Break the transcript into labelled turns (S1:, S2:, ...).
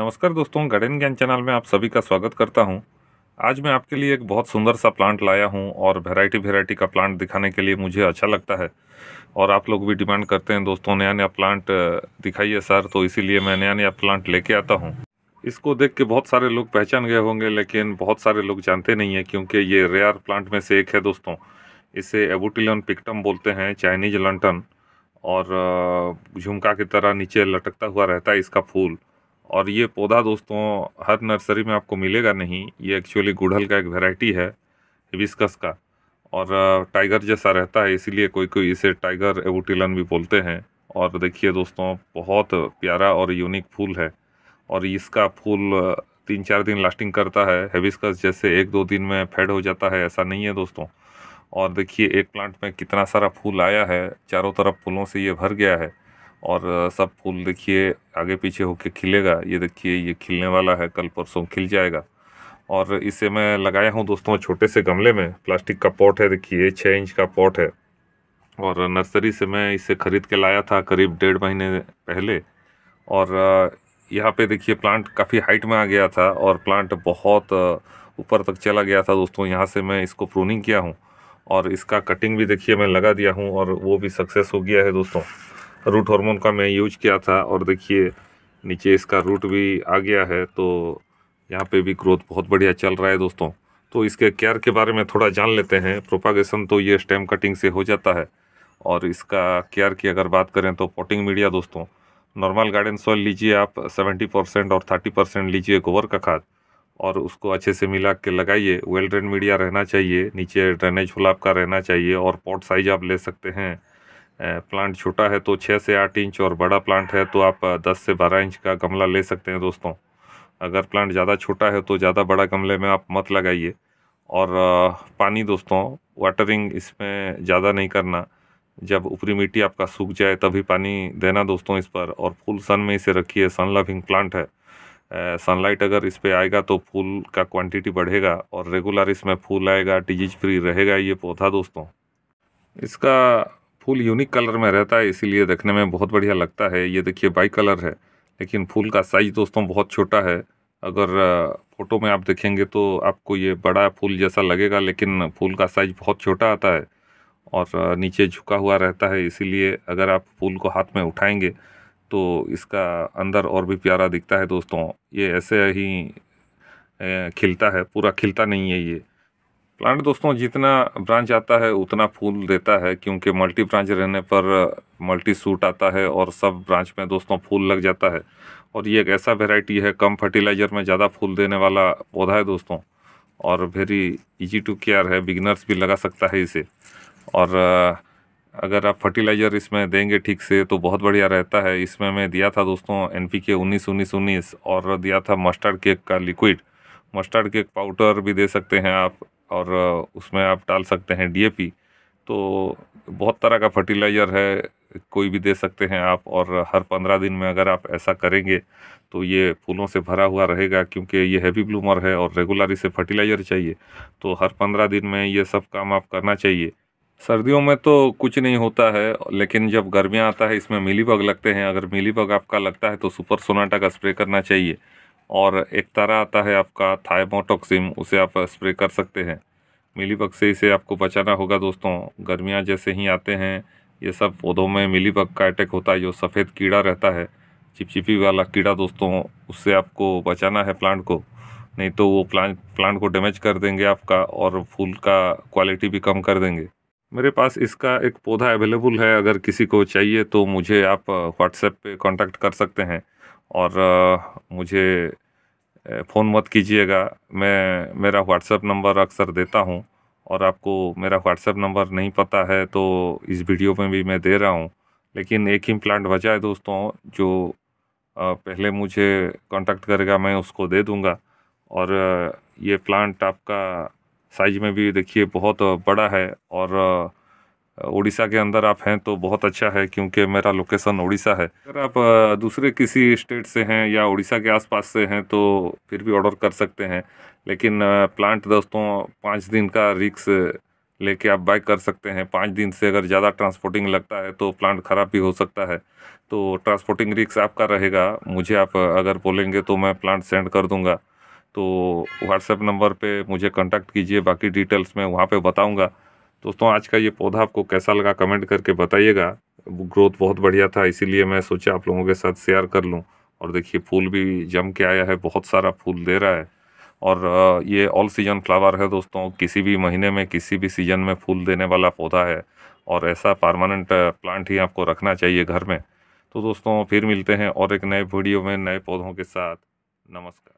S1: नमस्कार दोस्तों गार्डन ज्ञान चैनल में आप सभी का स्वागत करता हूं। आज मैं आपके लिए एक बहुत सुंदर सा प्लांट लाया हूं और वैरायटी वैरायटी का प्लांट दिखाने के लिए मुझे अच्छा लगता है और आप लोग भी डिमांड करते हैं दोस्तों नया नया प्लांट दिखाइए सर तो इसीलिए मैं नया नया प्लांट लेके आता हूँ इसको देख के बहुत सारे लोग पहचान गए होंगे लेकिन बहुत सारे लोग जानते नहीं हैं क्योंकि ये रेयर प्लांट में से एक है दोस्तों इसे एबुटिलन पिक्टम बोलते हैं चाइनीज लंटन और झुमका की तरह नीचे लटकता हुआ रहता है इसका फूल और ये पौधा दोस्तों हर नर्सरी में आपको मिलेगा नहीं ये एक्चुअली गुड़हल का एक वेराइटी है हिबिस्कस का और टाइगर जैसा रहता है इसीलिए कोई कोई इसे टाइगर एवोटिलन भी बोलते हैं और देखिए दोस्तों बहुत प्यारा और यूनिक फूल है और इसका फूल तीन चार दिन लास्टिंग करता है हेविस्कस जैसे एक दो दिन में फेड हो जाता है ऐसा नहीं है दोस्तों और देखिए एक प्लांट में कितना सारा फूल आया है चारों तरफ फूलों से ये भर गया है और सब फूल देखिए आगे पीछे होके खिलेगा ये देखिए ये खिलने वाला है कल परसों खिल जाएगा और इसे मैं लगाया हूँ दोस्तों छोटे से गमले में प्लास्टिक का पॉट है देखिए छः इंच का पॉट है और नर्सरी से मैं इसे ख़रीद के लाया था करीब डेढ़ महीने पहले और यहाँ पे देखिए प्लांट काफ़ी हाइट में आ गया था और प्लांट बहुत ऊपर तक चला गया था दोस्तों यहाँ से मैं इसको प्रूनिंग किया हूँ और इसका कटिंग भी देखिए मैं लगा दिया हूँ और वो भी सक्सेस हो गया है दोस्तों रूट हार्मोन का मैं यूज किया था और देखिए नीचे इसका रूट भी आ गया है तो यहाँ पे भी ग्रोथ बहुत बढ़िया चल रहा है दोस्तों तो इसके केयर के बारे में थोड़ा जान लेते हैं प्रोपागेशन तो ये स्टेम कटिंग से हो जाता है और इसका केयर की अगर बात करें तो पोटिंग मीडिया दोस्तों नॉर्मल गार्डन सॉइल लीजिए आप 70 परसेंट और 30 परसेंट लीजिए गोबर का खाद और उसको अच्छे से मिला के लगाइए वेल ड्रेन मीडिया रहना चाहिए नीचे ड्रेनेज फ्लाप का रहना चाहिए और पॉट साइज आप ले सकते हैं प्लांट छोटा है तो छः से आठ इंच और बड़ा प्लांट है तो आप दस से बारह इंच का गमला ले सकते हैं दोस्तों अगर प्लांट ज़्यादा छोटा है तो ज़्यादा बड़ा गमले में आप मत लगाइए और पानी दोस्तों वाटरिंग इसमें ज़्यादा नहीं करना जब ऊपरी मिट्टी आपका सूख जाए तभी पानी देना दोस्तों इस पर और फुल सन में इसे रखिए सन लविंग प्लांट है सनलाइट अगर इस पर आएगा तो फूल का क्वांटिटी बढ़ेगा और रेगुलर इसमें फूल आएगा डिजीज फ्री रहेगा ये पौधा दोस्तों इसका फूल यूनिक कलर में रहता है इसीलिए देखने में बहुत बढ़िया लगता है ये देखिए बाई कलर है लेकिन फूल का साइज़ दोस्तों बहुत छोटा है अगर फ़ोटो में आप देखेंगे तो आपको ये बड़ा फूल जैसा लगेगा लेकिन फूल का साइज़ बहुत छोटा आता है और नीचे झुका हुआ रहता है इसीलिए अगर आप फूल को हाथ में उठाएंगे तो इसका अंदर और भी प्यारा दिखता है दोस्तों ये ऐसे ही खिलता है पूरा खिलता नहीं है ये प्लांट दोस्तों जितना ब्रांच आता है उतना फूल देता है क्योंकि मल्टी ब्रांच रहने पर मल्टी सूट आता है और सब ब्रांच में दोस्तों फूल लग जाता है और ये एक ऐसा वेराइटी है कम फर्टिलाइज़र में ज़्यादा फूल देने वाला पौधा है दोस्तों और वेरी इजी टू केयर है बिगनर्स भी लगा सकता है इसे और अगर आप फर्टिलाइज़र इसमें देंगे ठीक से तो बहुत बढ़िया रहता है इसमें मैं दिया था दोस्तों एन पी के उन्नीस उन्नीस उन्नीस और दिया था मस्टर्ड केक का लिक्विड मस्टर्ड केक पाउडर भी दे सकते हैं आप और उसमें आप डाल सकते हैं डी तो बहुत तरह का फर्टिलाइज़र है कोई भी दे सकते हैं आप और हर पंद्रह दिन में अगर आप ऐसा करेंगे तो ये फूलों से भरा हुआ रहेगा क्योंकि ये हैवी ब्लूमर है और रेगुलर इसे फर्टिलाइज़र चाहिए तो हर पंद्रह दिन में ये सब काम आप करना चाहिए सर्दियों में तो कुछ नहीं होता है लेकिन जब गर्मियाँ आता है इसमें मिलीबग लगते हैं अगर मिलीबग आपका लगता है तो सुपर सोनाटा का स्प्रे करना चाहिए और एक तारा आता है आपका थायमोटोक्सिम उसे आप स्प्रे कर सकते हैं मिलीबग से इसे आपको बचाना होगा दोस्तों गर्मियाँ जैसे ही आते हैं ये सब पौधों में मिलीबग का अटैक होता है जो सफ़ेद कीड़ा रहता है चिपचिपी वाला कीड़ा दोस्तों उससे आपको बचाना है प्लांट को नहीं तो वो प्लांट प्लांट को डैमेज कर देंगे आपका और फूल का क्वालिटी भी कम कर देंगे मेरे पास इसका एक पौधा अवेलेबल है अगर किसी को चाहिए तो मुझे आप व्हाट्सएप पे कांटेक्ट कर सकते हैं और मुझे फ़ोन मत कीजिएगा मैं मेरा व्हाट्सएप नंबर अक्सर देता हूँ और आपको मेरा व्हाट्सएप नंबर नहीं पता है तो इस वीडियो में भी मैं दे रहा हूँ लेकिन एक ही प्लांट बचा है दोस्तों जो पहले मुझे कांटेक्ट करेगा मैं उसको दे दूँगा और ये प्लांट आपका साइज में भी देखिए बहुत बड़ा है और उड़ीसा के अंदर आप हैं तो बहुत अच्छा है क्योंकि मेरा लोकेशन उड़ीसा है अगर आप दूसरे किसी स्टेट से हैं या उड़ीसा के आसपास से हैं तो फिर भी ऑर्डर कर सकते हैं लेकिन प्लांट दोस्तों पाँच दिन का रिक्स लेके आप बाइक कर सकते हैं पाँच दिन से अगर ज़्यादा ट्रांसपोर्टिंग लगता है तो प्लांट ख़राब भी हो सकता है तो ट्रांसपोर्टिंग रिक्स आपका रहेगा मुझे आप अगर बोलेंगे तो मैं प्लांट सेंड कर दूँगा तो व्हाट्सएप नंबर पर मुझे कॉन्टैक्ट कीजिए बाकी डिटेल्स मैं वहाँ पर बताऊँगा दोस्तों आज का ये पौधा आपको कैसा लगा कमेंट करके बताइएगा ग्रोथ बहुत बढ़िया था इसीलिए मैं सोचा आप लोगों के साथ शेयर कर लूँ और देखिए फूल भी जम के आया है बहुत सारा फूल दे रहा है और ये ऑल सीजन फ्लावर है दोस्तों किसी भी महीने में किसी भी सीजन में फूल देने वाला पौधा है और ऐसा परमानेंट प्लांट ही आपको रखना चाहिए घर में तो दोस्तों फिर मिलते हैं और एक नए वीडियो में नए पौधों के साथ नमस्कार